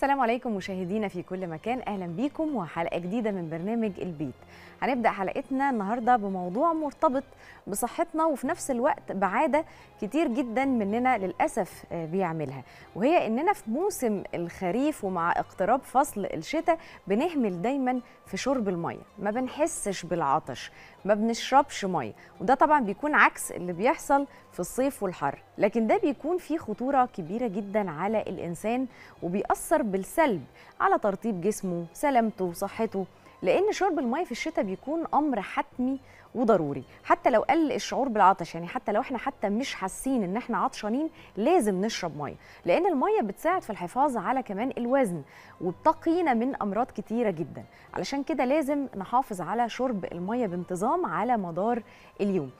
السلام عليكم مشاهدينا في كل مكان اهلا بيكم وحلقه جديده من برنامج البيت هنبدا حلقتنا النهارده بموضوع مرتبط بصحتنا وفي نفس الوقت بعاده كتير جدا مننا للاسف آه، بيعملها وهي اننا في موسم الخريف ومع اقتراب فصل الشتاء بنهمل دايما في شرب الميه ما بنحسش بالعطش ما بنشربش ميه وده طبعا بيكون عكس اللي بيحصل في الصيف والحر لكن ده بيكون فيه خطوره كبيره جدا على الانسان وبيأثر بالسلب على ترطيب جسمه سلامته صحته لان شرب الميه في الشتاء بيكون امر حتمي وضروري حتى لو قل الشعور بالعطش يعني حتى لو احنا حتى مش حاسين ان احنا عطشانين لازم نشرب ميه لان الميه بتساعد في الحفاظ على كمان الوزن وبتقينا من امراض كتيره جدا علشان كده لازم نحافظ على شرب الميه بانتظام على مدار اليوم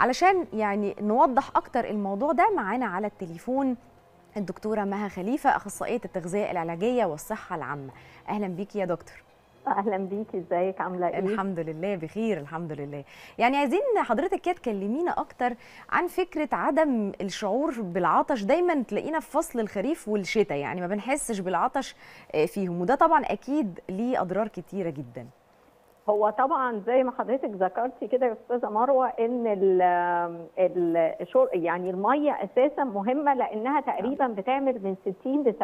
علشان يعني نوضح اكتر الموضوع ده معانا على التليفون الدكتوره مها خليفه اخصائيه التغذيه العلاجيه والصحه العامه اهلا بيكي يا دكتور اهلا بيكي ازيك عامله ايه الحمد لله بخير الحمد لله يعني عايزين حضرتك كده تكلمينا اكتر عن فكره عدم الشعور بالعطش دايما تلاقينا في فصل الخريف والشتاء يعني ما بنحسش بالعطش آه، فيهم وده طبعا اكيد ليه اضرار كتيره جدا هو طبعا زي ما حضرتك ذكرتي كده يا استاذه مروه ان ال الـ يعني الميه اساسا مهمه لانها تقريبا نعم. بتعمل من 60 ل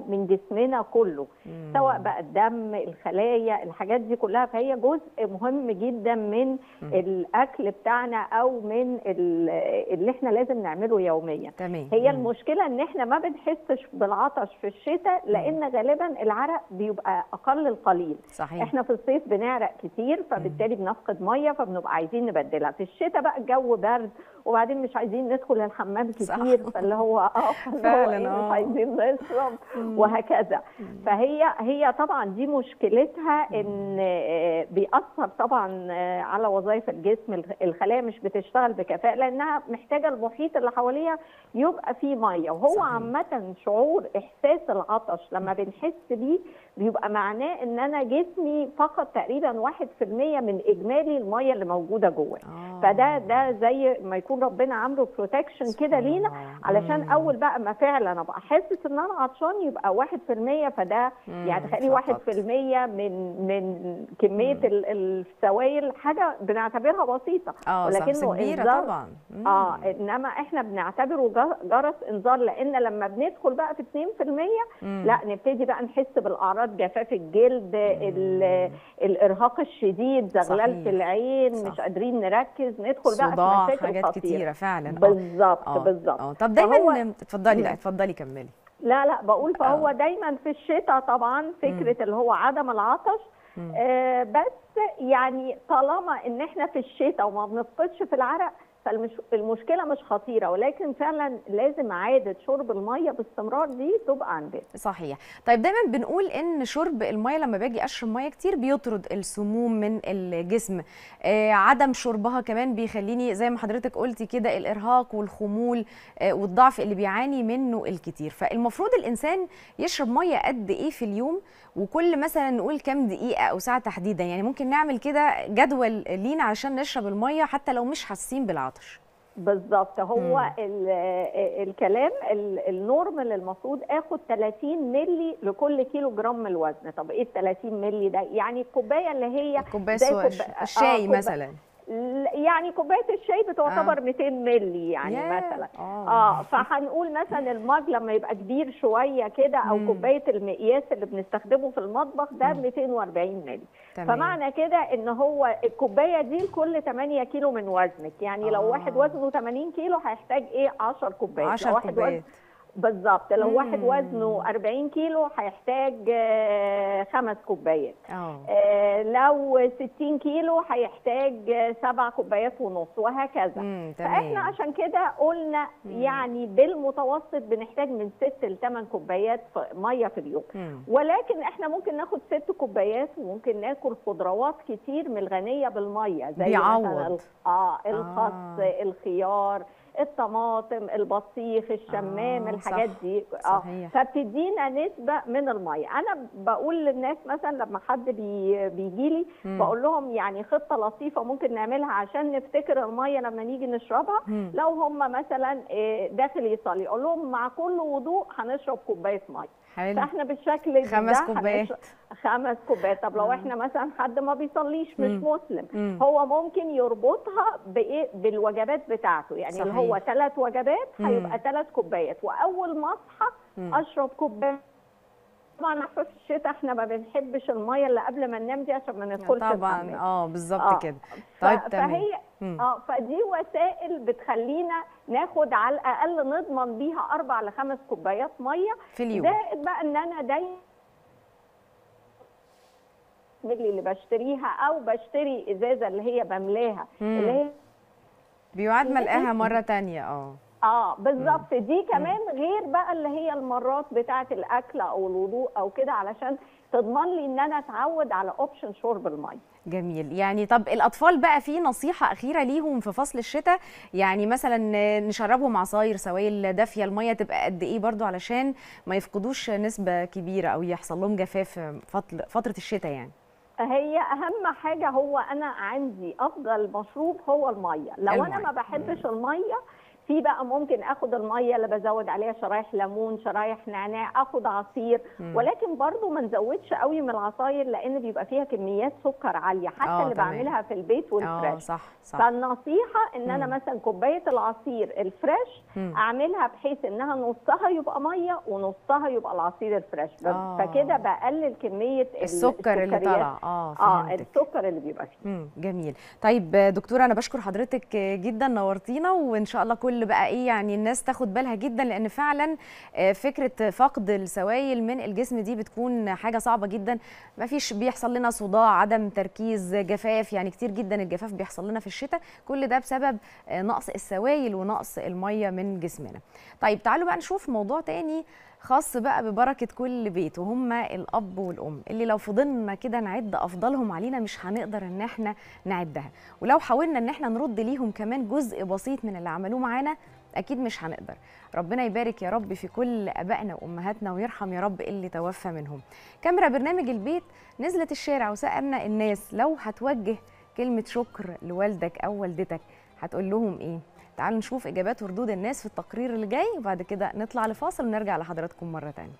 70% من جسمنا كله مم. سواء بقى الدم الخلايا الحاجات دي كلها فهي جزء مهم جدا من مم. الاكل بتاعنا او من اللي احنا لازم نعمله يوميا تمام. هي مم. المشكله ان احنا ما بنحسش بالعطش في الشتاء لان غالبا العرق بيبقى اقل القليل صحيح. احنا في الصيف بن بنعرق كتير فبالتالي بنفقد ميه فبنبقى عايزين نبدلها في الشتاء بقى الجو برد وبعدين مش عايزين ندخل الحمام كتير صح. فاللي هو اه فعلا إيه، مش آه. عايزين نشرب وهكذا فهي هي طبعا دي مشكلتها ان آه، بيأثر طبعا آه، على وظائف الجسم الخلايا مش بتشتغل بكفاءه لانها محتاجه المحيط اللي حواليها يبقى فيه ميه وهو عامه شعور احساس العطش لما بنحس بيه بيبقى معناه ان انا جسمي فقد تقريبا تقريبا 1% من اجمالي الميه اللي موجوده جواه آه. فده ده زي ما يكون ربنا عامله بروتكشن كده لينا علشان مم. اول بقى ما فعلا ابقى حاسس ان انا عطشان يبقى 1% فده يعني تخيلي 1% من من كميه السوائل حاجه بنعتبرها بسيطه آه، ولكنه كبيره طبعا مم. اه انما احنا بنعتبره جرس انذار لان لما بندخل بقى في 2% مم. لا نبتدي بقى نحس بالاعراض جفاف الجلد الارهاق الشديد زغلله العين صح. مش قادرين نركز ندخل بقى في مشاكل حاجات خطيرة. كتيره فعلا آه. بالظبط آه. بالظبط آه. طب دايما فهو... اتفضلي لا اتفضلي كملي لا لا بقول فهو أوه. دايما في الشتاء طبعا فكره م. اللي هو عدم العطش آه بس يعني طالما ان احنا في الشتاء وما بنفقدش في العرق فالمشكله مش خطيره ولكن فعلا لازم عاده شرب الميه باستمرار دي تبقى عندنا صحيح طيب دايما بنقول ان شرب الميه لما باجي اشرب ميه كتير بيطرد السموم من الجسم آه عدم شربها كمان بيخليني زي ما حضرتك قلتي كده الارهاق والخمول آه والضعف اللي بيعاني منه الكتير فالمفروض الانسان يشرب ميه قد ايه في اليوم وكل مثلا نقول كام دقيقه او ساعه تحديدا يعني ممكن نعمل كده جدول لينا عشان نشرب الميه حتى لو مش حاسين بالعطش بالظبط هو الـ الكلام النورمال المفروض اخد 30 مللي لكل كيلو جرام من الوزن طب ايه ال 30 مللي ده يعني الكوبايه اللي هي الكوبايه الشاي آه مثلا يعني كوبايه الشاي بتعتبر آه. 200 مللي يعني yeah. مثلا اه, آه. فهنقول مثلا المج لما يبقى كبير شويه كده او كوبايه المقياس اللي بنستخدمه في المطبخ ده مم. 240 مللي تمام. فمعنى كده ان هو الكوبايه دي لكل 8 كيلو من وزنك يعني آه. لو واحد آه. وزنه 80 كيلو هيحتاج ايه 10 كوبايات 10 كوبايات بالظبط لو واحد وزنه 40 كيلو هيحتاج آه، خمس كوبايات آه لو 60 كيلو هيحتاج آه، سبع كوبايات ونص وهكذا فاحنا عشان كده قلنا يعني بالمتوسط بنحتاج من 6 ل 8 كوبايات ميه في اليوم ولكن احنا ممكن ناخد 6 كوبايات وممكن ناكل خضروات كتير من الغنيه بالميه زي بيعوض. مثلا اه الخس آه. الخيار الطماطم البطيخ الشمام آه الحاجات صح دي اه فبتدينا نسبه من الميه انا بقول للناس مثلا لما حد بي بيجي لي بقول لهم يعني خطه لطيفه ممكن نعملها عشان نفتكر الميه لما نيجي نشربها مم. لو هم مثلا آه، داخل يصلي اقول لهم مع كل وضوء هنشرب كوبايه ميه حلو فاحنا بالشكل ده خمس كوبايات خمس كوبايات طب لو احنا مثلا حد ما بيصليش مش مسلم هو ممكن يربطها بايه بالوجبات بتاعته يعني صحيح. اللي هو هو ثلاث وجبات هيبقى ثلاث كوبايات واول ما اصحى اشرب كوبايه طبعا احنا في الشتاء احنا ما بنحبش الميه اللي قبل ما ننام دي عشان ما يعني ندخلش طبعا اه بالظبط آه. كده طيب تمام فهي اه فدي وسائل بتخلينا ناخد على الاقل نضمن بيها اربع لخمس كوبايات ميه في اليوم زائد بقى ان انا دايما اللي بشتريها او بشتري ازازه اللي هي بملاها اللي هي بيعاد ملقاها مره تانية اه اه بالظبط دي كمان غير بقى اللي هي المرات بتاعه الاكل او الوضوء او كده علشان تضمن لي ان انا اتعود على اوبشن شرب الميه جميل يعني طب الاطفال بقى في نصيحه اخيره ليهم في فصل الشتاء يعني مثلا نشربهم عصاير سوائل دافيه الميه تبقى قد ايه برضو علشان ما يفقدوش نسبه كبيره او يحصل لهم جفاف فتره الشتاء يعني هي اهم حاجه هو انا عندي افضل مشروب هو الميه لو المية. انا ما بحبش الميه في بقى ممكن اخد الميه اللي بزود عليها شرايح ليمون شرايح نعناع اخد عصير ولكن برضو ما نزودش قوي من العصاير لان بيبقى فيها كميات سكر عاليه حتى آه، اللي تمام. بعملها في البيت آه، والفريش صح صح. فالنصيحه ان انا مثلا كوبايه العصير الفريش مم. اعملها بحيث انها نصها يبقى ميه ونصها يبقى العصير الفريش آه. فكده بقلل كميه السكر اللي طالع اه اه السكر اللي بيبقى فيه جميل طيب دكتوره انا بشكر حضرتك جدا نورتينا وان شاء الله كل الكل بقى ايه يعني الناس تاخد بالها جدا لان فعلا آه، فكره فقد السوائل من الجسم دي بتكون حاجه صعبه جدا ما فيش بيحصل لنا صداع عدم تركيز جفاف يعني كتير جدا الجفاف بيحصل لنا في الشتاء كل ده بسبب آه، نقص السوائل ونقص الميه من جسمنا طيب تعالوا بقى نشوف موضوع تاني خاص بقى ببركه كل بيت وهم الاب والام اللي لو فضلنا كده نعد أفضلهم علينا مش هنقدر ان احنا نعدها ولو حاولنا ان احنا نرد ليهم كمان جزء بسيط من اللي عملوه معانا اكيد مش هنقدر ربنا يبارك يا رب في كل ابائنا وامهاتنا ويرحم يا رب اللي توفى منهم كاميرا برنامج البيت نزلت الشارع وسالنا الناس لو هتوجه كلمه شكر لوالدك او والدتك هتقول لهم ايه تعالوا نشوف اجابات وردود الناس في التقرير اللي جاي وبعد كده نطلع لفاصل ونرجع لحضراتكم مره ثانيه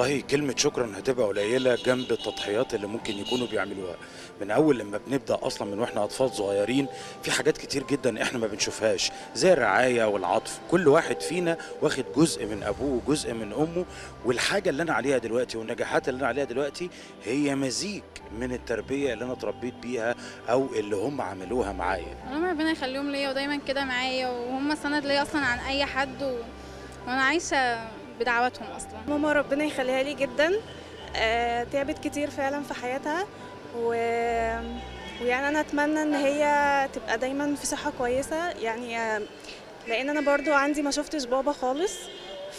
والله كلمة شكرا هتبقى قليلة جنب التضحيات اللي ممكن يكونوا بيعملوها من أول لما بنبدأ أصلا من وإحنا أطفال صغيرين في حاجات كتير جدا إحنا ما بنشوفهاش زي الرعاية والعطف كل واحد فينا واخد جزء من أبوه وجزء من أمه والحاجة اللي أنا عليها دلوقتي والنجاحات اللي أنا عليها دلوقتي هي مزيج من التربية اللي أنا اتربيت بيها أو اللي هم عملوها معايا ربنا يخليهم ليا ودايما كده معايا وهم سند ليا أصلا عن أي حد و... وأنا عايشة بدعواتهم اصلا ماما ربنا يخليها لي جدا آه، تعبت كتير فعلا في حياتها و ويعني انا اتمنى ان هي تبقى دايما في صحه كويسه يعني آه، لان انا برضو عندي ما شفتش بابا خالص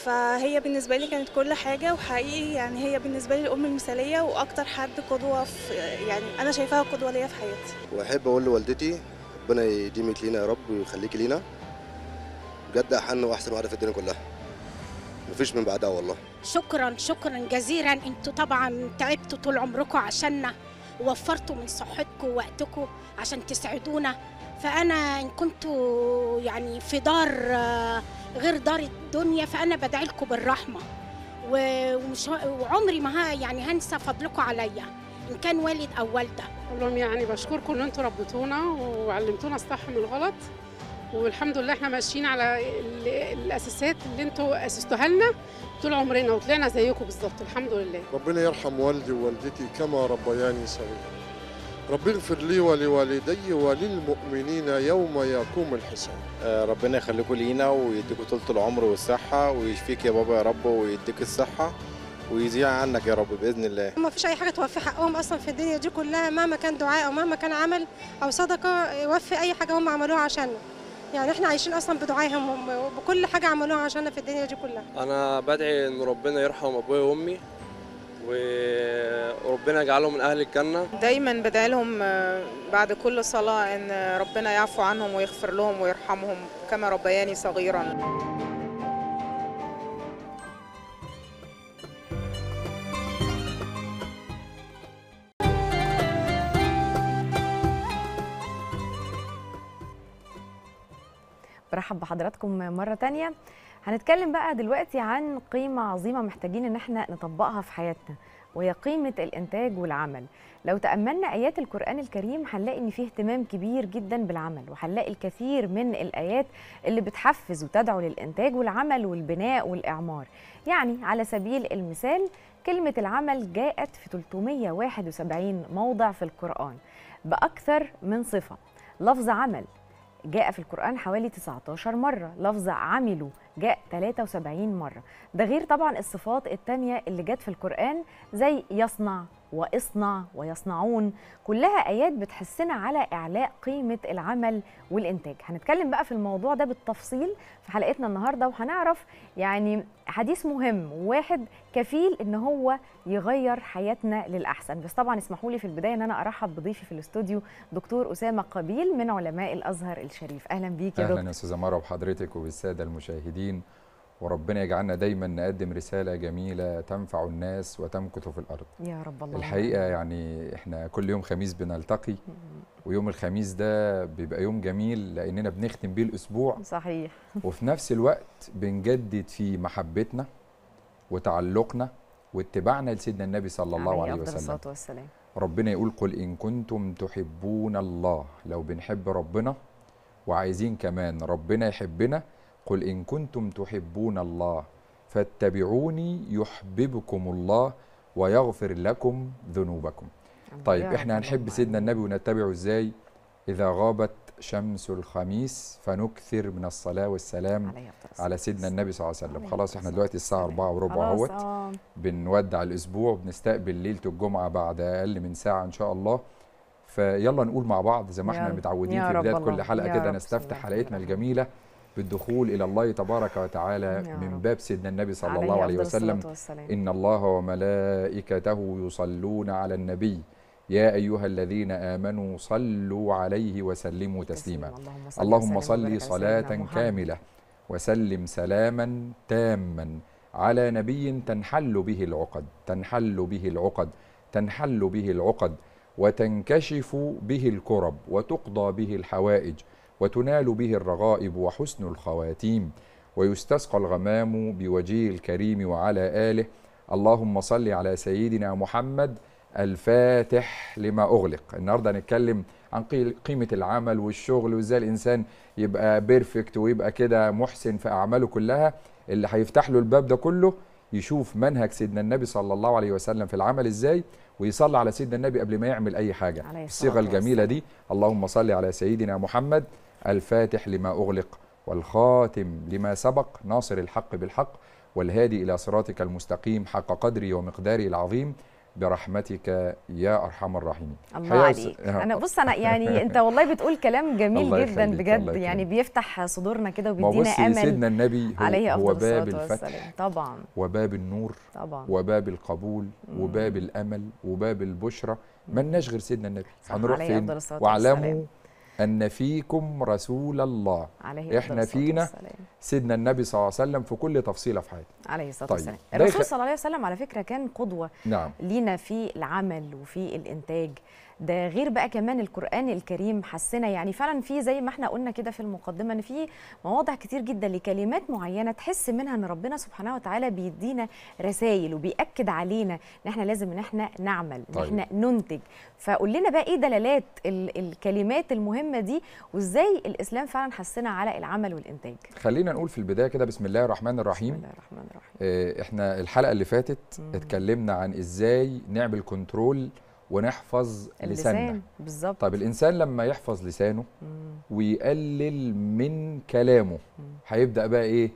فهي بالنسبه لي كانت كل حاجه وحقيقي يعني هي بالنسبه لي الام المثاليه واكتر حد قدوه في يعني انا شايفاها قدوه ليا في حياتي واحب اقول لوالدتي ربنا يديمك لينا يا رب ويخليكي لينا بجد احن واحسن واحده في الدنيا كلها مفيش من بعدها والله شكرا شكرا جزيلا انتوا طبعا تعبتوا طول عمركم عشاننا ووفرتوا من صحتكم ووقتكم عشان تسعدونا فانا ان كنتوا يعني في دار آه، غير دار الدنيا فانا بدعي لكم بالرحمه ومش وعمري ما يعني هنسى فضلكم عليا ان كان والد او والده لهم يعني بشكركم ان انتوا ربيتونا وعلمتونا الصح من الغلط والحمد لله احنا ماشيين على الاساسات اللي انتوا اسستوها لنا طول عمرنا وطلعنا زيكم بالظبط الحمد لله ربنا يرحم والدي ووالدتي كما ربياني صغيرا ربنا اغفر لي ولوالدي وللمؤمنين يوم يقوم الحساب آه، ربنا يخليكم لينا ويديكم طولة العمر والصحة ويشفيك يا بابا يا رب ويديك الصحة ويزيع عنك يا رب باذن الله ما فيش اي حاجه توفي حقهم اصلا في الدنيا دي كلها مهما كان دعاء او مهما كان عمل او صدقه يوفي اي حاجه هم عملوها عشاننا يعني احنا عايشين اصلا بدعائهم هم وبكل حاجه عملوها عشان في الدنيا دي كلها انا بدعي ان ربنا يرحم ابويا وامي وربنا يجعلهم من اهل الجنه دايما بدعي لهم آه، بعد كل صلاه ان ربنا يعفو عنهم ويغفر لهم ويرحمهم كما ربياني صغيرا برحب بحضراتكم مرة تانية هنتكلم بقى دلوقتي عن قيمة عظيمة محتاجين إن احنا نطبقها في حياتنا وهي قيمة الإنتاج والعمل لو تأملنا آيات القرآن الكريم هنلاقي إن فيه اهتمام كبير جدا بالعمل وهنلاقي الكثير من الآيات اللي بتحفز وتدعو للإنتاج والعمل والبناء والإعمار يعني على سبيل المثال كلمة العمل جاءت في 371 موضع في القرآن بأكثر من صفة لفظ عمل جاء في القرآن حوالي 19 مرة لفظ عملوا جاء 73 مرة ده غير طبعا الصفات التانية اللي جت في القرآن زي يصنع واصنع ويصنعون كلها ايات بتحسنا على اعلاء قيمه العمل والانتاج هنتكلم بقى في الموضوع ده بالتفصيل في حلقتنا النهارده وهنعرف يعني حديث مهم واحد كفيل ان هو يغير حياتنا للاحسن بس طبعا اسمحوا لي في البدايه ان انا ارحب بضيفي في الاستوديو دكتور اسامه قبيل من علماء الازهر الشريف اهلا بيك يا دكتور اهلا يا استاذه مروه بحضرتك وبالساده المشاهدين وربنا يجعلنا دايما نقدم رساله جميله تنفع الناس وتمكث في الارض يا رب الله الحقيقه يعني احنا كل يوم خميس بنلتقي ويوم الخميس ده بيبقى يوم جميل لاننا بنختم بيه الاسبوع صحيح وفي نفس الوقت بنجدد في محبتنا وتعلقنا واتباعنا لسيدنا النبي صلى الله عليه وسلم الصلاه والسلام ربنا يقول قل ان كنتم تحبون الله لو بنحب ربنا وعايزين كمان ربنا يحبنا قل إن كنتم تحبون الله فاتبعوني يحببكم الله ويغفر لكم ذنوبكم طيب احنا هنحب سيدنا النبي ونتبعه ازاي اذا غابت شمس الخميس فنكثر من الصلاة والسلام على سيدنا النبي صلى الله عليه وسلم خلاص احنا دلوقتي الساعة أربعة وربع اهوت آه. بنودع الأسبوع بنستقبل ليلة الجمعة بعد أقل من ساعة إن شاء الله فيلا نقول مع بعض زي ما احنا متعودين في بداية كل حلقة كده نستفتح حلقتنا الجميلة بالدخول إلى الله تبارك وتعالى من نعم. باب سيدنا النبي صلى عليه الله عليه وسلم إن الله وملائكته يصلون على النبي يا أيها الذين آمنوا صلوا عليه وسلموا تسليما اللهم صل, اللهم صل صلاة كاملة وسلم سلاما تاما على نبي تنحل به العقد تنحل به العقد تنحل به العقد وتنكشف به الكرب وتقضى به الحوائج وتنال به الرغائب وحسن الخواتيم ويستسقى الغمام بوجيه الكريم وعلى آله اللهم صل على سيدنا محمد الفاتح لما أغلق النهاردة هنتكلم عن قيمة العمل والشغل وإزاي الإنسان يبقى بيرفكت ويبقى كده محسن في أعماله كلها اللي هيفتح له الباب ده كله يشوف منهج سيدنا النبي صلى الله عليه وسلم في العمل ازاي ويصلي على سيدنا النبي قبل ما يعمل اي حاجه الصيغه الجميله دي اللهم صل على سيدنا محمد الفاتح لما أغلق والخاتم لما سبق ناصر الحق بالحق والهادي إلى صراطك المستقيم حق قدري ومقداري العظيم برحمتك يا ارحم الراحمين الله عليك س... انا بص انا يعني انت والله بتقول كلام جميل جدا بجد يعني بيفتح صدورنا كده وبيدينا امل سيدنا النبي هو, عليه هو باب الفتح طبعا وباب النور طبعا وباب القبول مم. وباب الامل وباب البشرى ما غير سيدنا النبي هنروح فين واعلموا أن فيكم رسول الله عليه إحنا فينا والسلام. سيدنا النبي صلى الله عليه وسلم في كل تفصيلة في حياتنا عليه الصلاة طيب. والسلام الرسول صلى الله عليه وسلم على فكرة كان قدوة نعم. لينا في العمل وفي الإنتاج ده غير بقى كمان القرآن الكريم حسنا يعني فعلا في زي ما احنا قلنا كده في المقدمة ان في مواضع كتير جدا لكلمات معينة تحس منها ان ربنا سبحانه وتعالى بيدينا رسائل وبيأكد علينا ان احنا لازم ان احنا نعمل طيب. ان احنا طيب. ننتج فقول لنا بقى ايه دلالات الكلمات المهمة دي وازاي الاسلام فعلا حسنا على العمل والانتاج خلينا نقول في البداية كده بسم الله الرحمن الرحيم بسم الله الرحمن الرحيم آه، احنا الحلقة اللي فاتت اتكلمنا عن ازاي نعمل كنترول ونحفظ اللسان لساننا بالظبط طب الانسان لما يحفظ لسانه مم. ويقلل من كلامه مم. هيبدا بقى ايه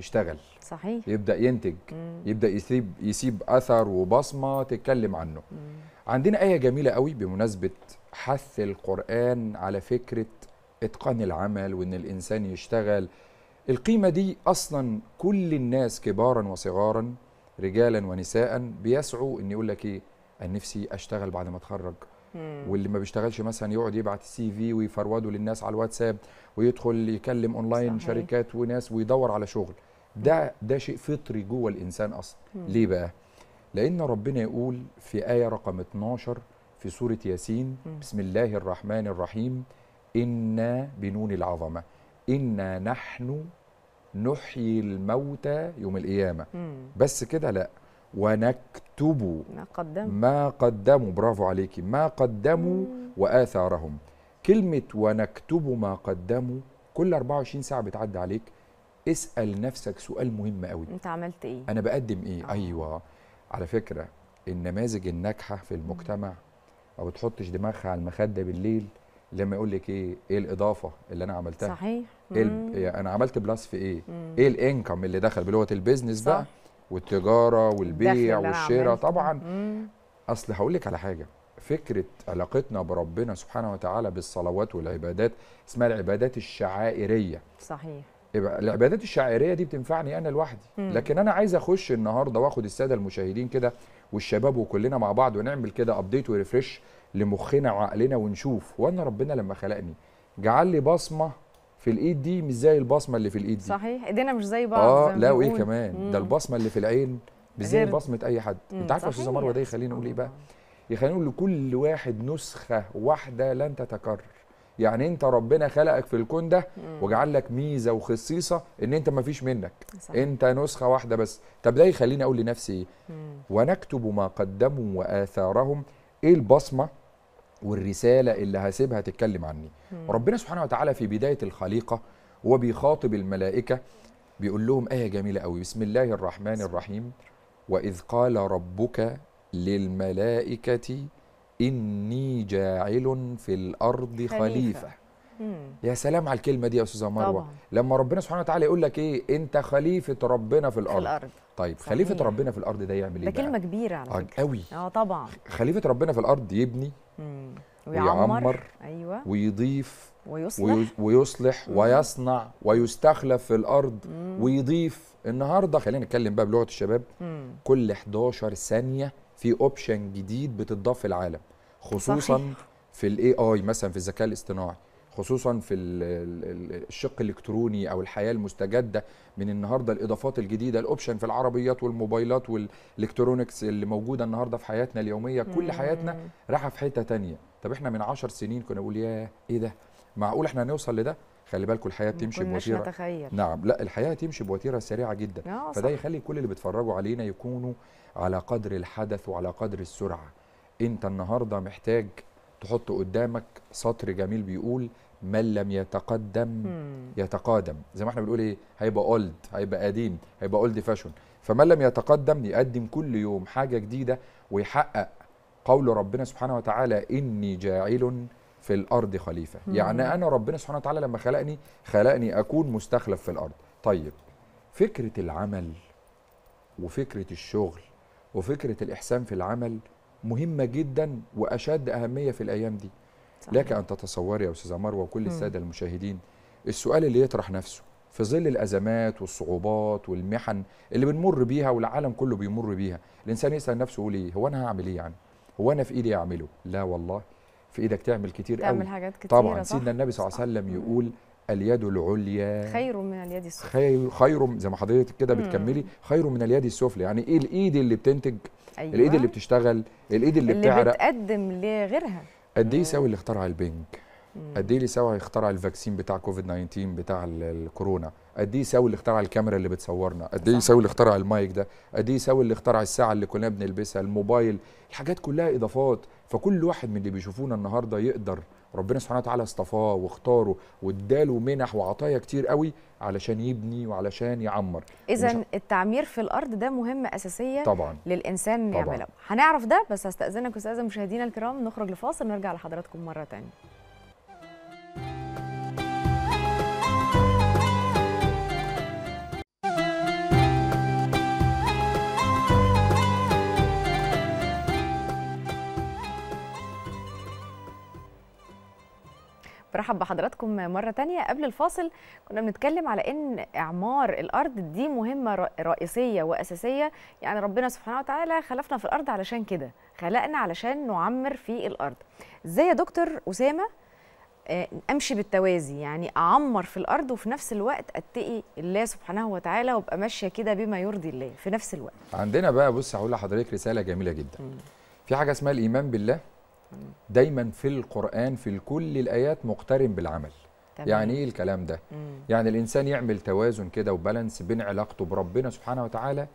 يشتغل صحيح يبدا ينتج مم. يبدا يسيب يسيب اثر وبصمه تتكلم عنه مم. عندنا ايه جميله قوي بمناسبه حث القران على فكره اتقان العمل وان الانسان يشتغل القيمه دي اصلا كل الناس كبارا وصغارا رجالا ونساء بيسعوا ان يقول لك ايه انا نفسي اشتغل بعد ما اتخرج واللي ما بيشتغلش مثلا يقعد يبعت السي في ويفروده للناس على الواتساب ويدخل يكلم اونلاين صحيح. شركات وناس ويدور على شغل ده ده شيء فطري جوه الانسان اصلا ليه بقى لان ربنا يقول في ايه رقم 12 في سوره ياسين بسم الله الرحمن الرحيم انا بنون العظمه انا نحن نحيي الموتى يوم القيامه بس كده لا ونكتب ما قدموا ما قدموا برافو عليكي ما قدموا مم. وآثارهم كلمة ونكتب ما قدموا كل 24 ساعة بتعدي عليك اسأل نفسك سؤال مهم قوي انت عملت ايه؟ انا بقدم ايه؟ آه. ايوه على فكرة النماذج الناجحة في المجتمع ما بتحطش دماغها على المخدة بالليل لما يقول لك ايه ايه الاضافه اللي انا عملتها صحيح ايه انا عملت بلس في ايه مم. ايه الانكم اللي دخل بلغه البيزنس بقى والتجاره والبيع والشراء طبعا مم. اصل هقول لك على حاجه فكره علاقتنا بربنا سبحانه وتعالى بالصلوات والعبادات اسمها العبادات الشعائريه صحيح العبادات الشعائريه دي بتنفعني انا لوحدي لكن انا عايز اخش النهارده واخد الساده المشاهدين كده والشباب وكلنا مع بعض ونعمل كده ابديت وريفريش لمخنا وعقلنا ونشوف وانا ربنا لما خلقني جعل لي بصمه في الايد دي مش زي البصمه اللي في الايد دي صحيح ايدينا مش زي بعض اه لا وايه كمان مم. ده البصمه اللي في العين مش زي بصمه اي حد مم. انت عارفه يا استاذه مروه ده يخلينا نقول ايه بقى يخلينا نقول لكل واحد نسخه واحده لن تتكرر يعني انت ربنا خلقك في الكون ده وجعل لك ميزه وخصيصه ان انت ما فيش منك صحيح. انت نسخه واحده بس طب ده يخليني اقول لنفسي ايه ونكتب ما قدموا واثارهم ايه البصمه والرساله اللي هسيبها تتكلم عني مم. ربنا سبحانه وتعالى في بدايه الخليقه هو بيخاطب الملائكه بيقول لهم ايه جميله قوي بسم الله الرحمن الرحيم واذ قال ربك للملائكه اني جاعل في الارض خليفه, خليفة. يا سلام على الكلمه دي يا استاذه مروه لما ربنا سبحانه وتعالى يقول لك ايه انت خليفه ربنا في الارض, في الأرض. طيب صحيح. خليفه ربنا في الارض ده يعمل ايه ده كلمه كبيره على فكره قوي اه طبعا خليفه ربنا في الارض يبني ويعمر, ويعمر أيوة. ويضيف ويصلح, ويصلح مم. ويصنع ويستخلف في الارض مم. ويضيف النهارده خلينا نتكلم بقى بلغه الشباب مم. كل 11 ثانيه في اوبشن جديد بتضاف في العالم خصوصا صحيح. في الاي اي مثلا في الذكاء الاصطناعي خصوصا في الشق الالكتروني او الحياه المستجده من النهارده الاضافات الجديده الاوبشن في العربيات والموبايلات والالكترونكس اللي موجوده النهارده في حياتنا اليوميه كل حياتنا رايحه في حته تانية طب احنا من عشر سنين كنا نقول يا ايه ده معقول احنا نوصل لده خلي بالكم الحياه بتمشي بوتيره نتخيل. نعم لا الحياه تمشي بوتيره سريعه جدا آه، فده يخلي كل اللي بيتفرجوا علينا يكونوا على قدر الحدث وعلى قدر السرعه انت النهارده محتاج تحط قدامك سطر جميل بيقول من لم يتقدم يتقادم زي ما احنا بنقول ايه هيبقى اولد هيبقى قديم هيبقى اولد فاشون فمن لم يتقدم يقدم كل يوم حاجه جديده ويحقق قول ربنا سبحانه وتعالى اني جاعل في الارض خليفه يعني انا ربنا سبحانه وتعالى لما خلقني خلقني اكون مستخلف في الارض طيب فكره العمل وفكره الشغل وفكره الاحسان في العمل مهمه جدا واشد اهميه في الايام دي لك ان تتصوري يا استاذه مروه وكل الساده المشاهدين السؤال اللي يطرح نفسه في ظل الازمات والصعوبات والمحن اللي بنمر بيها والعالم كله بيمر بيها الانسان يسال نفسه يقول ايه هو انا هعمل ايه يعني هو انا في ايدي اعمله لا والله في ايدك تعمل كتير تعمل قوي حاجات كتير طبعا سيدنا النبي صلى الله عليه وسلم يقول اليد العليا خير من اليد السفلى خير خير زي ما حضرتك كده بتكملي خير من اليد السفلى يعني ايه الايد اللي بتنتج أيوة. الايد اللي بتشتغل الايد اللي, اللي بتعرق اللي بتقدم لغيرها قد ايه يساوي اللي اخترع البنك؟ قد ايه اللي ساوي اخترع الفاكسين بتاع كوفيد 19 بتاع الكورونا؟ قد ايه يساوي اللي اخترع الكاميرا اللي بتصورنا؟ قد ايه يساوي اللي اخترع المايك ده؟ قد ايه يساوي اللي اخترع الساعه اللي كنا بنلبسها؟ الموبايل، الحاجات كلها اضافات فكل واحد من اللي بيشوفونا النهارده يقدر ربنا سبحانه وتعالى اصطفاه واختاره واداله منح وعطايا كتير قوي علشان يبني وعلشان يعمر اذا ومش... التعمير في الارض ده مهمه اساسيه طبعا للانسان يعملها هنعرف ده بس هستاذنك استاذ مشاهدينا الكرام نخرج لفاصل نرجع لحضراتكم مره ثانيه برحب بحضراتكم مرة تانية قبل الفاصل كنا بنتكلم على أن إعمار الأرض دي مهمة رئيسية وأساسية يعني ربنا سبحانه وتعالى خلفنا في الأرض علشان كده خلقنا علشان نعمر في الأرض إزاي يا دكتور أسامة آه، امشي بالتوازي يعني اعمر في الارض وفي نفس الوقت اتقي الله سبحانه وتعالى وابقى ماشيه كده بما يرضي الله في نفس الوقت عندنا بقى بص هقول لحضرتك رساله جميله جدا في حاجه اسمها الايمان بالله دايما في القرآن في كل الآيات مقترن بالعمل تمام. يعني ايه الكلام ده مم. يعني الانسان يعمل توازن كده وبالانس بين علاقته بربنا سبحانه وتعالى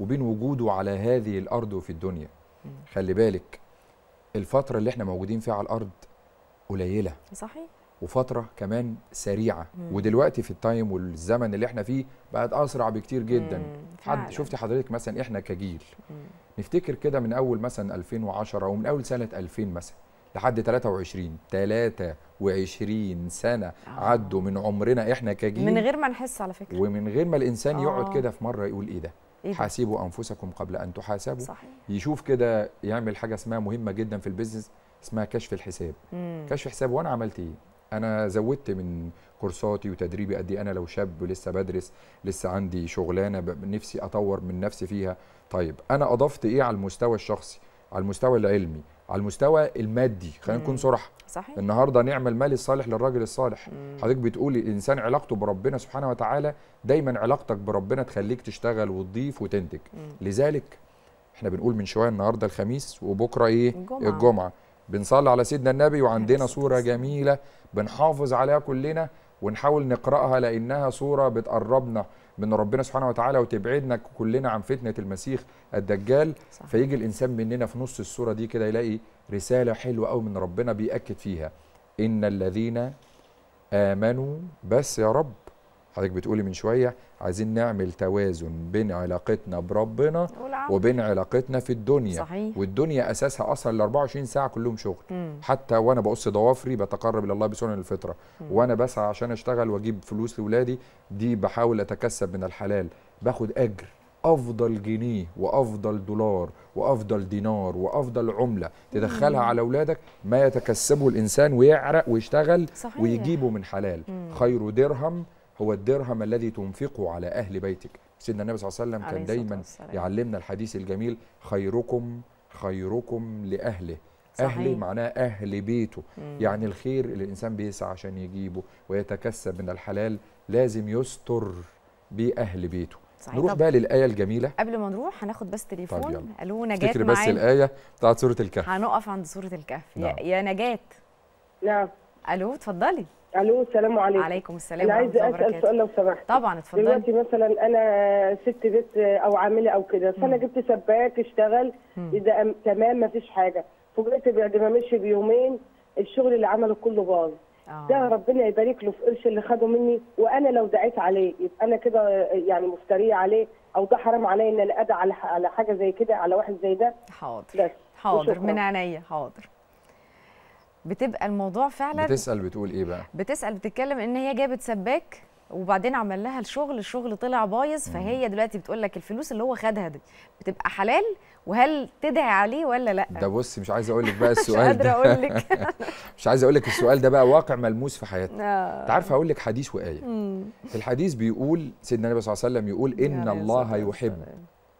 وبين وجوده على هذه الارض وفي الدنيا مم. خلي بالك الفتره اللي احنا موجودين فيها على الارض قليله صحيح وفتره كمان سريعه مم. ودلوقتي في التايم والزمن اللي احنا فيه بقت اسرع بكتير جدا حد شفتي حضرتك مثلا احنا كجيل مم. نفتكر كده من اول مثلا 2010 ومن اول سنه 2000 مثلا لحد 23 23 سنه آه. عدوا من عمرنا احنا كجيل من غير ما نحس على فكره ومن غير ما الانسان آه. يقعد كده في مره يقول ايه ده إيه؟ حاسبوا انفسكم قبل ان تحاسبوا صحيح. يشوف كده يعمل حاجه اسمها مهمه جدا في البيزنس اسمها كشف الحساب مم. كشف حساب وانا عملت ايه انا زودت من كورساتي وتدريبي قد إيه انا لو شاب لسه بدرس لسه عندي شغلانه نفسي اطور من نفسي فيها طيب انا اضفت ايه على المستوى الشخصي على المستوى العلمي على المستوى المادي خلينا نكون صراحه صحيح النهارده نعم المال الصالح للراجل الصالح حضرتك بتقولي الانسان علاقته بربنا سبحانه وتعالى دايما علاقتك بربنا تخليك تشتغل وتضيف وتنتج مم. لذلك احنا بنقول من شويه النهارده الخميس وبكره ايه الجمعه, الجمعة. بنصلي على سيدنا النبي وعندنا صورة جميلة بنحافظ عليها كلنا ونحاول نقرأها لأنها صورة بتقربنا من ربنا سبحانه وتعالى وتبعدنا كلنا عن فتنة المسيح الدجال صح. فيجي الإنسان مننا في نص الصورة دي كده يلاقي رسالة حلوة قوي من ربنا بيأكد فيها إن الذين آمنوا بس يا رب حضرتك بتقولي من شويه عايزين نعمل توازن بين علاقتنا بربنا وبين علاقتنا في الدنيا صحيح. والدنيا اساسها اصلا ال 24 ساعه كلهم شغل مم. حتى وانا بقص ضوافري بتقرب الى الله بسنن الفطره مم. وانا بسعى عشان اشتغل واجيب فلوس لاولادي دي بحاول اتكسب من الحلال باخد اجر افضل جنيه وافضل دولار وافضل دينار وافضل عمله تدخلها مم. على اولادك ما يتكسبه الانسان ويعرق ويشتغل صحيح. ويجيبه من حلال مم. خير درهم هو الدرهم الذي تنفقه على أهل بيتك سيدنا النبي صلى الله عليه وسلم كان دايما يعلمنا الحديث الجميل خيركم خيركم لأهله صحيح. أهلي معناه أهل بيته مم. يعني الخير اللي الإنسان بيسعى عشان يجيبه ويتكسب من الحلال لازم يستر بأهل بيته صحيح. نروح بقى للآية الجميلة قبل ما نروح هناخد بس طيب، تليفون طيب ألو نجاة معانا بس الآية بتاعت سورة الكهف هنقف عند سورة الكهف نعم. يا نجاة نعم ألو اتفضلي الو السلام عليكم وعليكم السلام انا عايزه اسال سؤال لو سمحت طبعا اتفضلي دلوقتي مثلا انا ست بيت او عامله او كده فانا جبت سباك اشتغل اذا تمام ما فيش حاجه فوجئت بعد ما مشي بيومين الشغل اللي عمله كله باظ آه. ده ربنا يبارك له في قرش اللي خده مني وانا لو دعيت عليه يبقى انا كده يعني مفتريه عليه او ده حرام عليا ان انا ادعي على حاجه زي كده على واحد زي ده حاضر بس حاضر من عينيا حاضر بتبقى الموضوع فعلا بتسال بتقول ايه بقى بتسال بتتكلم ان هي جابت سباك وبعدين عمل لها الشغل الشغل طلع بايظ فهي دلوقتي بتقول لك الفلوس اللي هو خدها دي بتبقى حلال وهل تدعي عليه ولا لا ده بصي مش عايز اقول لك بقى السؤال مش قادره اقول لك مش عايز اقول لك السؤال ده بقى واقع ملموس في حياتنا آه. انت عارفه اقول لك حديث وايه الحديث بيقول سيدنا النبي صلى الله عليه وسلم يقول ان الله يحب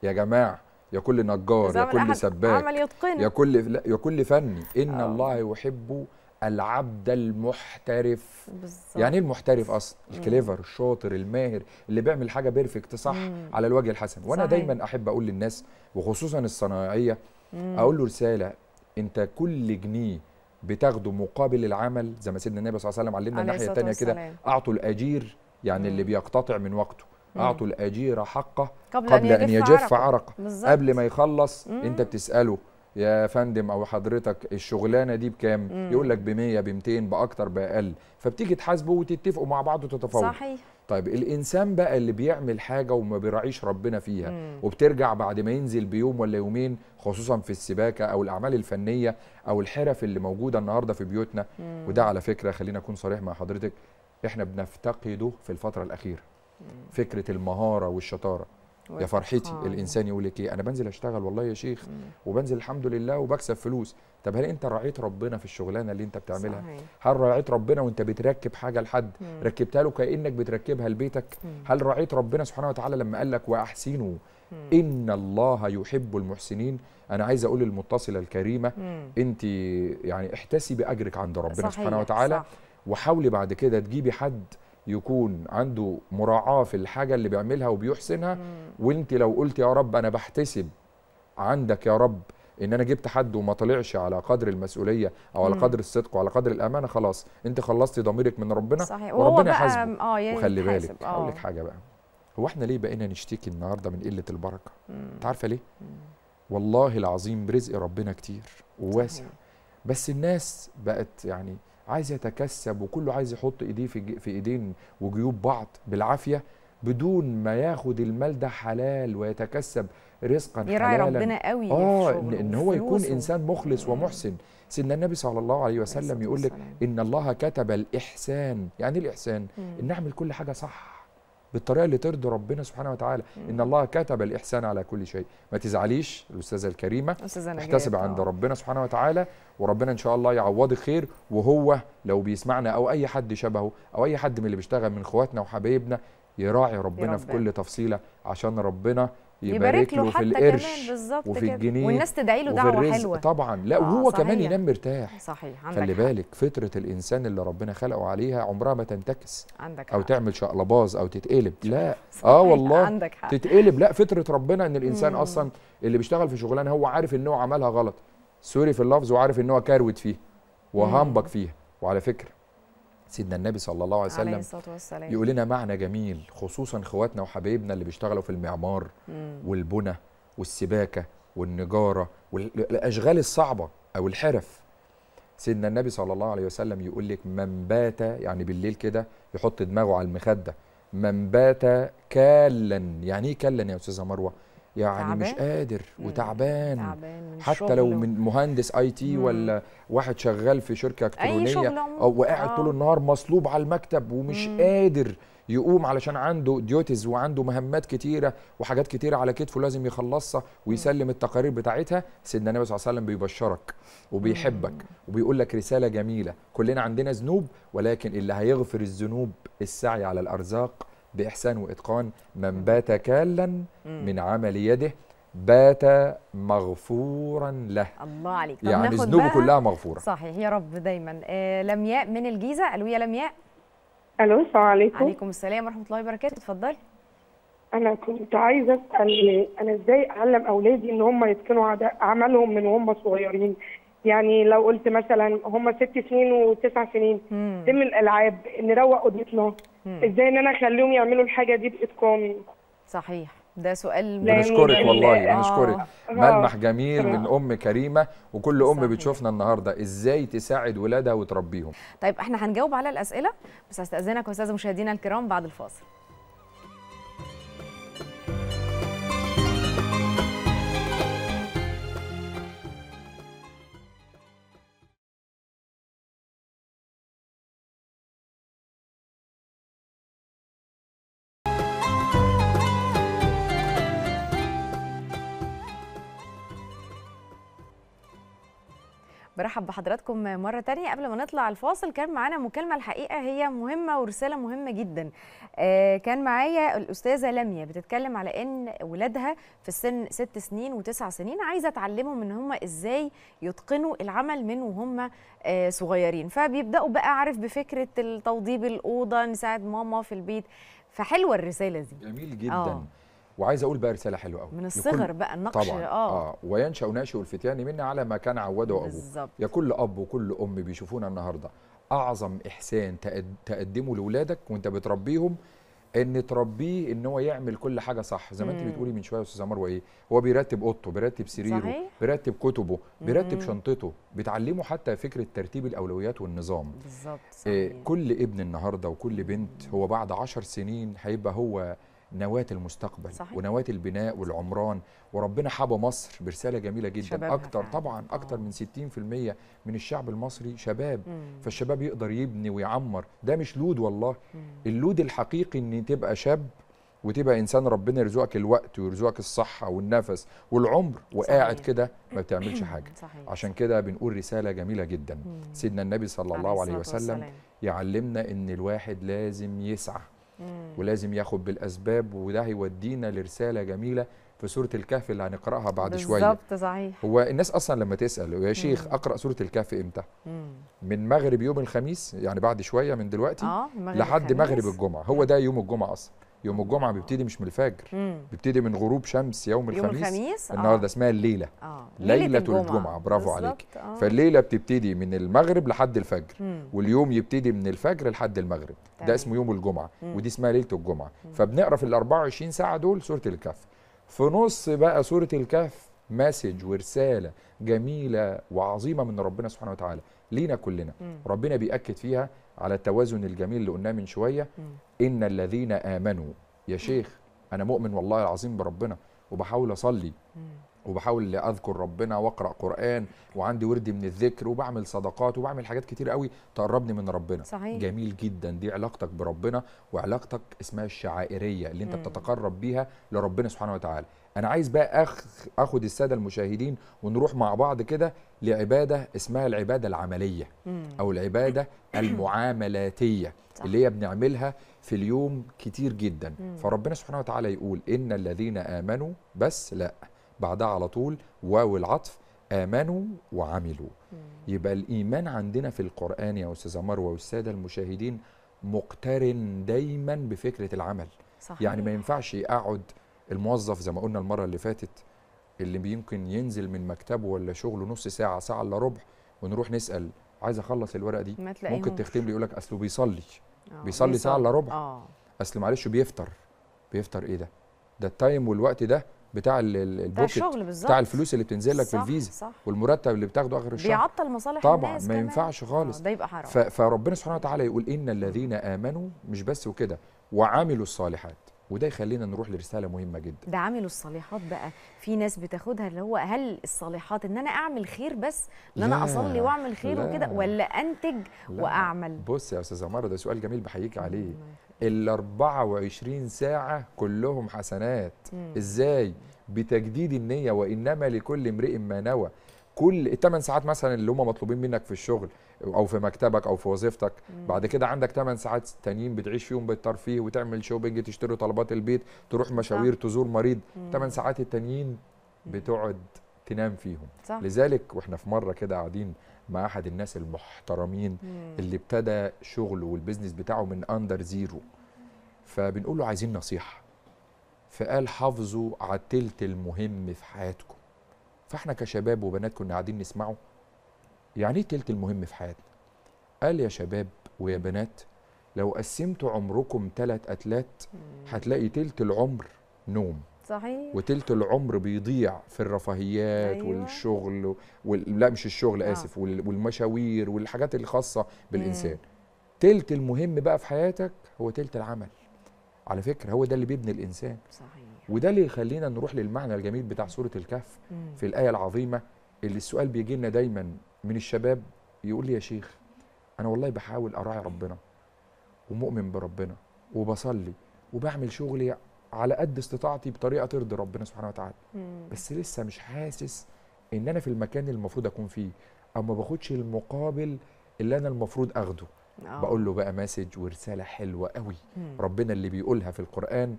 يا جماعه يا كل نجار يا كل سباك عمل يتقن يا كل لا يا كل فني ان أوه. الله يحب العبد المحترف بالزبط. يعني ايه المحترف اصلا الكليفر الشاطر الماهر اللي بيعمل حاجه بيرفكت صح مم. على الوجه الحسن وانا صحيح. دايما احب اقول للناس وخصوصا الصنايعيه اقول له رساله انت كل جنيه بتاخده مقابل العمل زي ما سيدنا النبي صلى الله عليه وسلم علمنا الناحيه الثانيه كده اعطوا الاجير يعني مم. اللي بيقتطع من وقته اعطوا الاجير حقه قبل, قبل ان يجف, يجف عرقه, عرقه. قبل ما يخلص مم. انت بتساله يا فندم او حضرتك الشغلانه دي بكام يقول لك ب 100 ب 200 باكتر باقل فبتيجي تحاسبه وتتفقوا مع بعض وتتفاوضوا صحيح طيب الانسان بقى اللي بيعمل حاجه وما بيراعيش ربنا فيها مم. وبترجع بعد ما ينزل بيوم ولا يومين خصوصا في السباكه او الاعمال الفنيه او الحرف اللي موجوده النهارده في بيوتنا مم. وده على فكره خلينا اكون صريح مع حضرتك احنا بنفتقده في الفتره الاخيره فكره المهاره والشطاره يا فرحتي آه. الانسان يقول لك ايه انا بنزل اشتغل والله يا شيخ مم. وبنزل الحمد لله وبكسب فلوس طب هل انت راعيت ربنا في الشغلانه اللي انت بتعملها صحيح. هل راعيت ربنا وانت بتركب حاجه لحد مم. ركبتها له كانك بتركبها لبيتك مم. هل راعيت ربنا سبحانه وتعالى لما قال لك واحسنوا ان الله يحب المحسنين انا عايز اقول للمتصله الكريمه مم. انت يعني احتسبي اجرك عند ربنا صحيح. سبحانه وتعالى صح. وحاولي بعد كده تجيبي حد يكون عنده مراعاه في الحاجه اللي بيعملها وبيحسنها وانت لو قلت يا رب انا بحتسب عندك يا رب ان انا جبت حد وما طلعش على قدر المسؤوليه او على قدر الصدق وعلى قدر الامانه خلاص انت خلصتي ضميرك من ربنا صحيح. وربنا حاسبه آه يعني وخلي بالك اقول آه. لك حاجه بقى هو احنا ليه بقينا نشتكي النهارده من قله البركه انت عارفه ليه مم. والله العظيم رزق ربنا كتير وواسع بس الناس بقت يعني عايز يتكسب وكله عايز يحط ايديه في, في ايدين وجيوب بعض بالعافيه بدون ما ياخد المال ده حلال ويتكسب رزقا يراعي حلالا يراعي ربنا قوي اه ان هو يكون انسان مخلص ومحسن سيدنا النبي صلى الله عليه وسلم يقول لك ان الله كتب الاحسان يعني ايه الاحسان ان اعمل كل حاجه صح بالطريقه اللي ترضي ربنا سبحانه وتعالى مم. ان الله كتب الاحسان على كل شيء ما تزعليش الاستاذه الكريمه احتسب عند آه. ربنا سبحانه وتعالى وربنا ان شاء الله يعوضك خير وهو لو بيسمعنا او اي حد شبهه او اي حد من اللي بيشتغل من اخواتنا وحبايبنا يراعي ربنا في كل تفصيله عشان ربنا يبارك, يبارك له في القرش بالظبط وفي كده. الجنيه والناس تدعي له دعوه حلوه طبعا لا آه وهو صحيح. كمان ينام مرتاح صحيح عندك خلي بالك فطره الانسان اللي ربنا خلقه عليها عمرها ما تنتكس عندك حق. او تعمل شقلباز او تتقلب لا صحيح. اه والله عندك حق. تتقلب لا فطره ربنا ان الانسان مم. اصلا اللي بيشتغل في شغلانه هو عارف ان هو عملها غلط سوري في اللفظ وعارف ان هو كروت فيها وهمبك فيها وعلى فكره سيدنا النبي صلى الله عليه وسلم عليه الصلاة والسلام. يقول لنا معنى جميل خصوصا اخواتنا وحبايبنا اللي بيشتغلوا في المعمار والبنى والسباكة والنجارة والأشغال الصعبة أو الحرف سيدنا النبي صلى الله عليه وسلم يقول لك من بات يعني بالليل كده يحط دماغه على المخدة من بات كالا يعني ايه كالا يا أستاذة مروة؟ يعني تعبان. مش قادر وتعبان تعبان حتى لو من مهندس اي تي ولا واحد شغال في شركه الكترونيه او وقاعد آه. طول النهار مصلوب على المكتب ومش مم. قادر يقوم علشان عنده ديوتيز وعنده مهمات كتيره وحاجات كتيره على كتفه لازم يخلصها ويسلم التقارير بتاعتها سيدنا النبي صلى الله عليه وسلم بيبشرك وبيحبك وبيقول لك رساله جميله كلنا عندنا ذنوب ولكن اللي هيغفر الذنوب السعي على الارزاق بإحسان وإتقان من بات كالا من عمل يده بات مغفورا له الله عليك يعني ذنوبه كلها مغفورة صحيح يا رب دايما آه لمياء من الجيزة ألو يا لمياء ألو السلام عليكم عليكم السلام ورحمة الله وبركاته اتفضلي أنا كنت عايزة أسأل أنا إزاي أعلم أولادي إن هم يتقنوا عملهم من وهم صغيرين يعني لو قلت مثلا هم ست سنين وتسع سنين تم الألعاب نروق أوضتنا ازاي ان انا اخليهم يعملوا الحاجه دي باتقان صحيح ده سؤال بنشكرك والله بنشكرك آه. يعني آه. ملمح جميل من آه. ام كريمه وكل ام صحيح. بتشوفنا النهارده ازاي تساعد ولادها وتربيهم طيب احنا هنجاوب على الاسئله بس هستاذنك واستاذ مشاهدينا الكرام بعد الفاصل برحب بحضراتكم مرة تانية قبل ما نطلع الفاصل كان معانا مكالمة الحقيقة هي مهمة ورسالة مهمة جدا آه، كان معايا الأستاذة لميا بتتكلم على أن ولادها في السن ست سنين وتسع سنين عايزة تعلمهم أن هم إزاي يتقنوا العمل من وهم آه، صغيرين فبيبدأوا بقى عارف بفكرة التوضيب الأوضة نساعد ماما في البيت فحلوة الرسالة دي جميل جدا أوه. وعايز اقول بقى رساله حلوه قوي من الصغر بقى النقش طبعا اه, آه. وينشا ناشئ الفتيان منا على ما كان عوده ابوه بالظبط يا كل اب وكل ام بيشوفونا النهارده اعظم احسان تقدمه لاولادك وانت بتربيهم ان تربيه ان هو يعمل كل حاجه صح زي ما انت بتقولي من شويه يا استاذه مروه ايه هو بيرتب اوضته بيرتب سريره صحيح؟ بيرتب كتبه بيرتب شنطته بتعلمه حتى فكره ترتيب الاولويات والنظام بالظبط إيه كل ابن النهارده وكل بنت هو بعد عشر سنين هيبقى هو نواه المستقبل صحيح. ونواه البناء والعمران وربنا حب مصر برساله جميله جدا اكتر طبعا اكتر آه. من 60% من الشعب المصري شباب مم. فالشباب يقدر يبني ويعمر ده مش لود والله مم. اللود الحقيقي ان تبقى شاب وتبقى انسان ربنا يرزقك الوقت ويرزقك الصحه والنفس والعمر وقاعد كده ما بتعملش حاجه صحيح. عشان كده بنقول رساله جميله جدا مم. سيدنا النبي صلى الله عليه وسلم والسلام. يعلمنا ان الواحد لازم يسعى ولازم ياخد بالاسباب وده هيودينا لرساله جميله في سوره الكهف اللي هنقراها بعد شويه بالظبط صحيح هو الناس اصلا لما تسال يا شيخ مم. اقرا سوره الكهف امتى مم. من مغرب يوم الخميس يعني بعد شويه من دلوقتي آه مغرب لحد الخميس. مغرب الجمعه هو ده يوم الجمعه اصلا يوم الجمعه بيبتدي مش من الفجر مم. بيبتدي من غروب شمس يوم الخميس يوم الخميس آه. النهارده آه. اسمها الليله آه. ليله الجمعه, الجمعة. برافو عليك آه. فالليله بتبتدي من المغرب لحد الفجر مم. واليوم يبتدي من الفجر لحد المغرب طيب. ده اسمه يوم الجمعه مم. ودي اسمها ليله الجمعه مم. فبنقرا في ال 24 ساعه دول سوره الكهف في نص بقى سوره الكهف مسج ورساله جميله وعظيمه من ربنا سبحانه وتعالى لينا كلنا مم. ربنا بيأكد فيها على التوازن الجميل اللي قلناه من شويه ان الذين امنوا يا شيخ انا مؤمن والله العظيم بربنا وبحاول اصلي وبحاول اذكر ربنا واقرا قران وعندي ورد من الذكر وبعمل صدقات وبعمل حاجات كتير قوي تقربني من ربنا صحيح. جميل جدا دي علاقتك بربنا وعلاقتك اسمها الشعائريه اللي انت م. بتتقرب بيها لربنا سبحانه وتعالى انا عايز بقى أخ... اخد الساده المشاهدين ونروح مع بعض كده لعباده اسمها العباده العمليه م. او العباده المعاملاتيه صح. اللي هي بنعملها في اليوم كتير جدا م. فربنا سبحانه وتعالى يقول ان الذين امنوا بس لا بعدها على طول واو العطف امنوا وعملوا يبقى الايمان عندنا في القران يا استاذه مروه والساده المشاهدين مقترن دايما بفكره العمل صحيح. يعني ما ينفعش يقعد الموظف زي ما قلنا المره اللي فاتت اللي يمكن ينزل من مكتبه ولا شغله نص ساعه ساعه الا ربع ونروح نسال عايز اخلص الورقه دي ممكن تختم لي يقول لك اصله بيصلي آه. بيصلي ساعه الا ربع آه. اصل معلش بيفطر بيفطر ايه ده ده التايم والوقت ده بتاع البوكت بتاع, بتاع الفلوس اللي بتنزل لك في الفيزا صح. والمرتب اللي بتاخده اخر الشهر بيعطل مصالح طبعا الناس ما ينفعش آه، خالص ده يبقى حرام فربنا سبحانه وتعالى يقول ان الذين امنوا مش بس وكده وعملوا الصالحات وده يخلينا نروح لرساله مهمه جدا ده عملوا الصالحات بقى في ناس بتاخدها اللي هو هل الصالحات ان انا اعمل خير بس ان انا اصلي واعمل خير وكده ولا انتج لا. واعمل بص يا استاذه مره ده سؤال جميل بحييك عليه ال 24 ساعة كلهم حسنات مم. ازاي بتجديد النية وإنما لكل امرئ ما نوى كل الثمان ساعات مثلا اللي هم مطلوبين منك في الشغل او في مكتبك او في وظيفتك مم. بعد كده عندك ثمان ساعات تانيين بتعيش فيهم بالترفيه وتعمل شوبينج تشتري طلبات البيت تروح مشاوير صح. تزور مريض ثمان ساعات التانيين بتقعد تنام فيهم صح. لذلك واحنا في مره كده قاعدين مع احد الناس المحترمين مم. اللي ابتدى شغله والبيزنس بتاعه من اندر زيرو فبنقول له عايزين نصيحه فقال حافظوا على التلت المهم في حياتكم فاحنا كشباب وبنات كنا قاعدين نسمعه يعني ايه التلت المهم في حياتنا قال يا شباب ويا بنات لو قسمتوا عمركم تلات أتلات هتلاقي تلت العمر نوم صحيح وتلت العمر بيضيع في الرفاهيات أيوة. والشغل وال... لا مش الشغل آه. اسف وال... والمشاوير والحاجات الخاصه بالانسان مم. تلت المهم بقى في حياتك هو تلت العمل على فكره هو ده اللي بيبني الانسان صحيح وده اللي يخلينا نروح للمعنى الجميل بتاع سوره الكهف في الايه العظيمه اللي السؤال بيجي لنا دايما من الشباب يقول لي يا شيخ انا والله بحاول اراعي ربنا ومؤمن بربنا وبصلي وبعمل شغلي على قد استطاعتي بطريقه ترضي ربنا سبحانه وتعالى بس لسه مش حاسس ان انا في المكان اللي المفروض اكون فيه او ما باخدش المقابل اللي انا المفروض اخده آه. بقول له بقى مسج ورساله حلوه قوي مم. ربنا اللي بيقولها في القران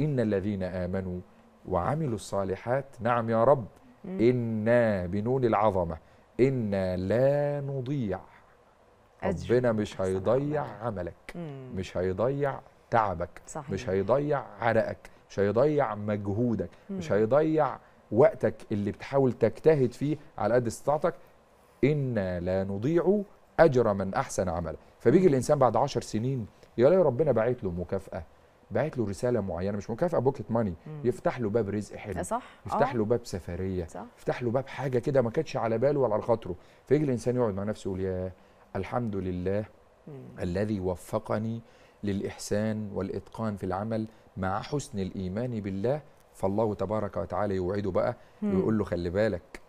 ان الذين امنوا وعملوا الصالحات نعم يا رب مم. انا بنون العظمه انا لا نضيع ربنا مش هيضيع عملك مم. مش هيضيع تعبك صحيح. مش هيضيع عرقك مش هيضيع مجهودك مم. مش هيضيع وقتك اللي بتحاول تجتهد فيه على قد استطاعتك إنا لا نضيع أجر من أحسن عملا فبيجي الإنسان بعد عشر سنين يا لي ربنا باعت له مكافأة باعت له رساله معينه مش مكافاه بوكيت ماني يفتح له باب رزق حلو صح يفتح أوه. له باب سفريه صح. يفتح له باب حاجه كده ما كانتش على باله ولا على خاطره فيجي الانسان يقعد مع نفسه يقول يا الحمد لله مم. الذي وفقني للإحسان والإتقان في العمل مع حسن الإيمان بالله فالله تبارك وتعالى يوعده بقى ويقول له خلي بالك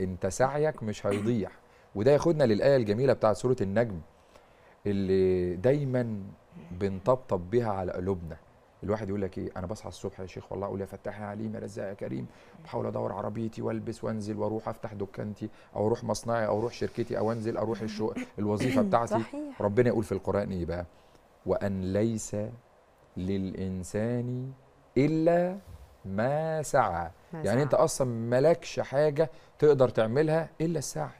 أنت سعيك مش هيضيع وده ياخدنا للآية الجميلة بتاعت سورة النجم اللي دايما بنطبطب بها على قلوبنا الواحد يقول لك ايه انا بصحى الصبح يا شيخ والله اقول يا فتاح يا عليم يا رزاق يا كريم بحاول ادور عربيتي والبس وانزل واروح افتح دكانتي او اروح مصنعي او اروح شركتي او انزل اروح الشو... الوظيفه بتاعتي صحيح. ربنا يقول في القران ايه بقى وأن ليس للإنسان إلا ما سعى ما يعني سعى. أنت أصلا ملكش حاجة تقدر تعملها إلا السعي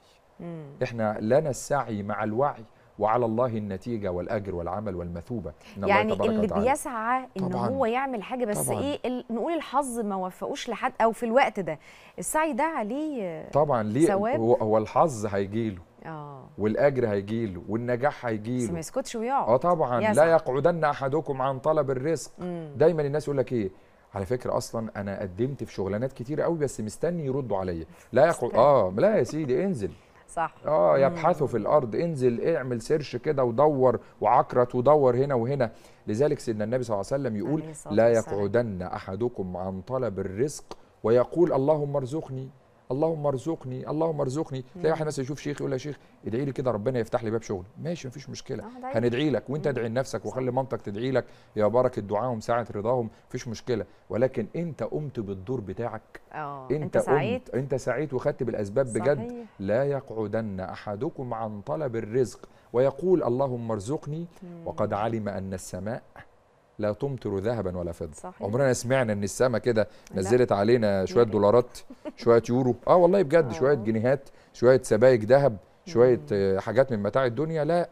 مم. إحنا لنا السعي مع الوعي وعلى الله النتيجة والأجر والعمل والمثوبة إن يعني الله اللي وتعالى. بيسعى إن طبعاً. هو يعمل حاجة بس طبعاً. إيه نقول الحظ ما وفقوش لحد أو في الوقت ده السعي ده عليه طبعا ليه ثواب هو الحظ هيجيله اه والاجر هيجي له والنجاح هيجي له ما يسكتش ويقعد اه طبعا يزع. لا يقعدن احدكم عن طلب الرزق مم. دايما الناس يقول لك ايه على فكره اصلا انا قدمت في شغلانات كتير قوي بس مستني يردوا عليا لا يقعد اه لا يا سيدي انزل صح اه يبحثوا في الارض انزل اعمل سيرش كده ودور وعكرت ودور هنا وهنا لذلك سيدنا النبي صلى الله عليه وسلم يقول لا يقعدن احدكم عن طلب الرزق ويقول اللهم ارزقني اللهم ارزقني اللهم ارزقني تلاقي واحد مثلا يشوف شيخ يقول له يا شيخ ادعي لي كده ربنا يفتح لي باب شغل ماشي مفيش مشكله اه، هندعي لك وانت ادعي لنفسك وخلي مامتك تدعي لك يا بارك دعائهم ساعه رضاهم مفيش مشكله ولكن انت قمت بالدور بتاعك اه انت, انت سعيت انت سعيت وخدت بالاسباب صحيح. بجد لا يقعدن احدكم عن طلب الرزق ويقول اللهم ارزقني وقد علم ان السماء لا تمطر ذهبا ولا فضه صحيح. عمرنا سمعنا ان السماء كده نزلت علينا شويه لا. دولارات شويه يورو اه والله بجد آه. شويه جنيهات شويه سبائك ذهب شويه حاجات من متاع الدنيا لا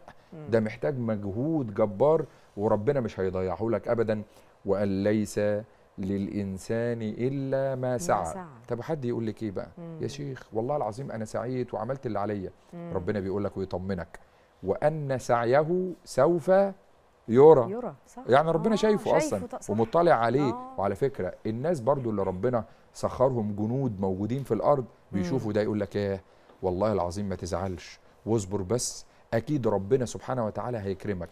ده محتاج مجهود جبار وربنا مش هيضيعه لك ابدا وان ليس للانسان الا ما سعى طب حد يقول لك ايه بقى مم. يا شيخ والله العظيم انا سعيت وعملت اللي عليا ربنا بيقول لك ويطمنك وان سعيه سوف يورا يورا صح يعني ربنا آه شايفه, شايفه اصلا ومطلع عليه آه وعلى فكره الناس برضو اللي ربنا سخرهم جنود موجودين في الارض بيشوفوا ده يقول لك ايه والله العظيم ما تزعلش واصبر بس اكيد ربنا سبحانه وتعالى هيكرمك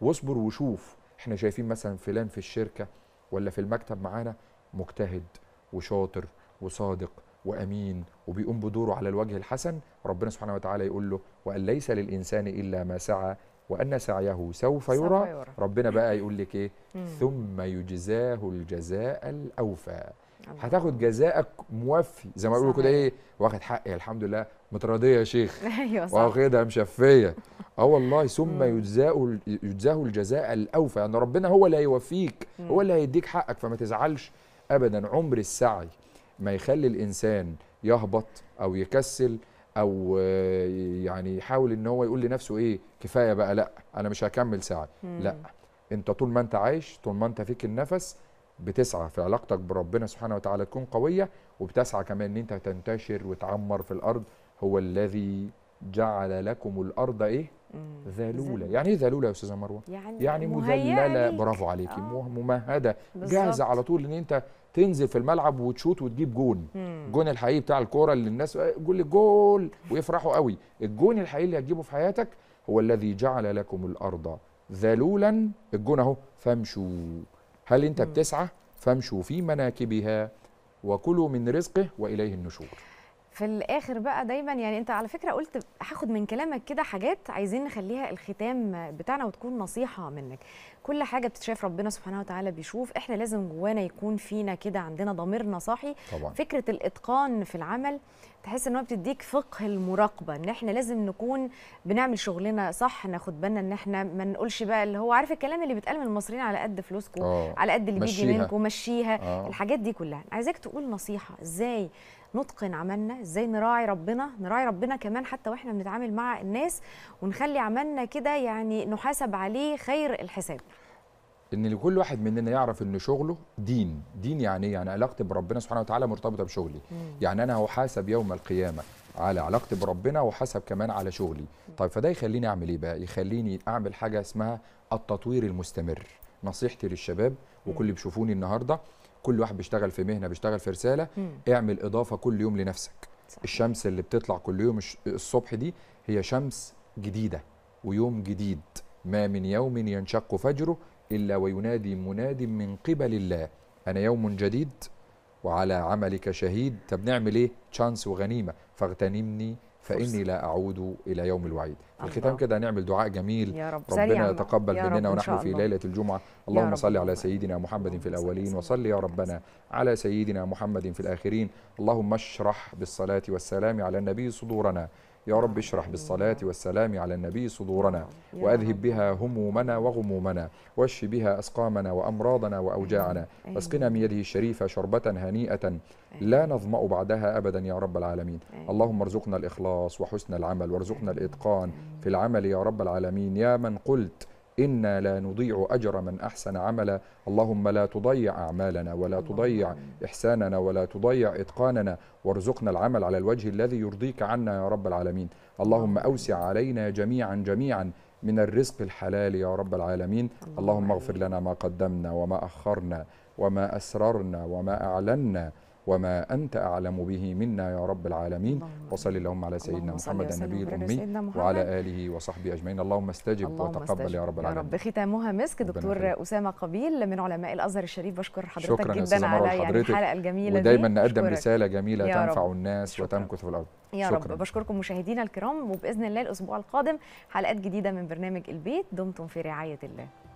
واصبر وشوف احنا شايفين مثلا فلان في الشركه ولا في المكتب معانا مجتهد وشاطر وصادق وامين وبيقوم بدوره على الوجه الحسن ربنا سبحانه وتعالى يقول له وان ليس للانسان الا ما سعى وأن سعيه سوف يرى, يرى. ربنا بقى يقول لك إيه ثم يجزاه الجزاء الأوفى هتاخد جزاءك موفي زي ما بيقولوا كده ايه واخد حقي الحمد لله متراضيه يا شيخ ايوه صح واخدها مشفيه اه والله ثم يجزاه يجزاه الجزاء الاوفى يعني ربنا هو اللي هيوفيك هو اللي هيديك حقك فما تزعلش ابدا عمر السعي ما يخلي الانسان يهبط او يكسل او آه، يعني يحاول ان هو يقول لنفسه ايه كفايه بقى لا انا مش هكمل ساعه مم. لا انت طول ما انت عايش طول ما انت فيك النفس بتسعى في علاقتك بربنا سبحانه وتعالى تكون قويه وبتسعى كمان ان انت تنتشر وتعمر في الارض هو الذي جعل لكم الارض ايه ذلوله يعني ايه ذلوله يا استاذه مروه يعني, يعني مذلله برافو عليكي آه. ممهده جاهزه على طول ان انت تنزل في الملعب وتشوت وتجيب جون الجون الحقيقي بتاع الكوره اللي الناس آه، جول الجول ويفرحوا قوي الجون الحقيقي اللي هتجيبه في حياتك هو الذي جعل لكم الارض ذلولا الجون اهو فامشوا هل انت بتسعى فامشوا في مناكبها وكلوا من رزقه واليه النشور في الاخر بقى دايما يعني انت على فكره قلت هاخد من كلامك كده حاجات عايزين نخليها الختام بتاعنا وتكون نصيحه منك كل حاجه بتتشاف ربنا سبحانه وتعالى بيشوف احنا لازم جوانا يكون فينا كده عندنا ضميرنا صاحي طبعا. فكره الاتقان في العمل تحس ان هو بتديك فقه المراقبه ان احنا لازم نكون بنعمل شغلنا صح ناخد بالنا ان احنا ما نقولش بقى اللي هو عارف الكلام اللي بيتقال من المصريين على قد فلوسكم آه. على قد اللي بيجي منكم مشيها آه. الحاجات دي كلها عايزاك تقول نصيحه ازاي نتقن عملنا ازاي نراعي ربنا نراعي ربنا كمان حتى واحنا بنتعامل مع الناس ونخلي عملنا كده يعني نحاسب عليه خير الحساب ان لكل واحد مننا يعرف ان شغله دين دين يعني ايه يعني علاقتي بربنا سبحانه وتعالى مرتبطه بشغلي مم. يعني انا هحاسب يوم القيامه على علاقتي بربنا وحسب كمان على شغلي طيب فده يخليني اعمل ايه بقى يخليني اعمل حاجه اسمها التطوير المستمر نصيحتي للشباب وكل اللي بيشوفوني النهارده كل واحد بيشتغل في مهنه بيشتغل في رساله مم. اعمل اضافه كل يوم لنفسك صح. الشمس اللي بتطلع كل يوم الصبح دي هي شمس جديده ويوم جديد ما من يوم ينشق فجره الا وينادي مناد من قبل الله انا يوم جديد وعلى عملك شهيد طب نعمل ايه تشانس وغنيمه فاغتنمني فاني لا اعود الى يوم الوعيد في الختام كده نعمل دعاء جميل يا رب ربنا يتقبل يا مننا ونحن في ليله الجمعه اللهم صل على سيدنا محمد في الاولين وصل يا ربنا على سيدنا محمد في الاخرين اللهم اشرح بالصلاه والسلام على النبي صدورنا يا رب اشرح بالصلاة والسلام على النبي صدورنا وأذهب بها همومنا وغمومنا واشف بها أسقامنا وأمراضنا وأوجاعنا واسقنا من يده الشريفة شربة هنيئة لا نظمأ بعدها أبدا يا رب العالمين اللهم ارزقنا الإخلاص وحسن العمل وارزقنا الإتقان في العمل يا رب العالمين يا من قلت إنا لا نضيع أجر من أحسن عملا اللهم لا تضيع أعمالنا ولا تضيع إحساننا ولا تضيع إتقاننا وارزقنا العمل على الوجه الذي يرضيك عنا يا رب العالمين اللهم أوسع علينا جميعا جميعا من الرزق الحلال يا رب العالمين اللهم اغفر لنا ما قدمنا وما أخرنا وما أسررنا وما أعلنا وما أنت أعلم به منا يا رب العالمين وصل اللهم على سيدنا محمد النبي الأمي وعلى آله وصحبه أجمعين اللهم استجب اللهم وتقبل استجب. يا رب العالمين يا رب ختامها مسك دكتور أسامة قبيل من علماء الأزهر الشريف بشكر حضرتك شكرا جدا على يعني الحلقة الجميلة ودايما نقدم رسالة جميلة تنفع الناس شكرا. وتمكث في الأرض يا شكرا. رب بشكركم مشاهدينا الكرام وبإذن الله الأسبوع القادم حلقات جديدة من برنامج البيت دمتم في رعاية الله